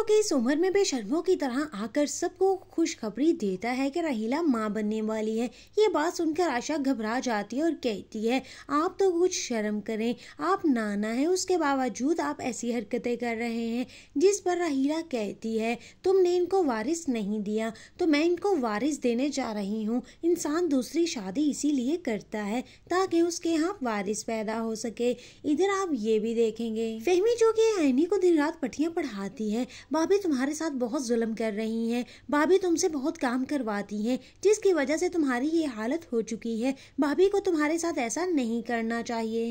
बच्चों कि इस उम्र में बेशर्मो की तरह आकर सबको खुशखबरी देता है कि रहीला माँ बनने वाली है ये बात सुनकर आशा घबरा जाती है और कहती है आप तो कुछ शर्म करें आप नाना है उसके बावजूद आप ऐसी हरकतें कर रहे हैं जिस पर रहीला कहती है तुमने इनको वारिस नहीं दिया तो मैं इनको वारिस देने जा रही हूँ इंसान दूसरी शादी इसीलिए करता है ताकि उसके यहाँ वारिस पैदा हो सके इधर आप ये भी देखेंगे फेहमी जो की आईनी को दिन रात पटियाँ पढ़ाती है भाभी तुम्हारे साथ बहुत जुल्म कर रही हैं भाभी तुमसे बहुत काम करवाती हैं जिसकी वजह से तुम्हारी ये हालत हो चुकी है भाभी को तुम्हारे साथ ऐसा नहीं करना चाहिए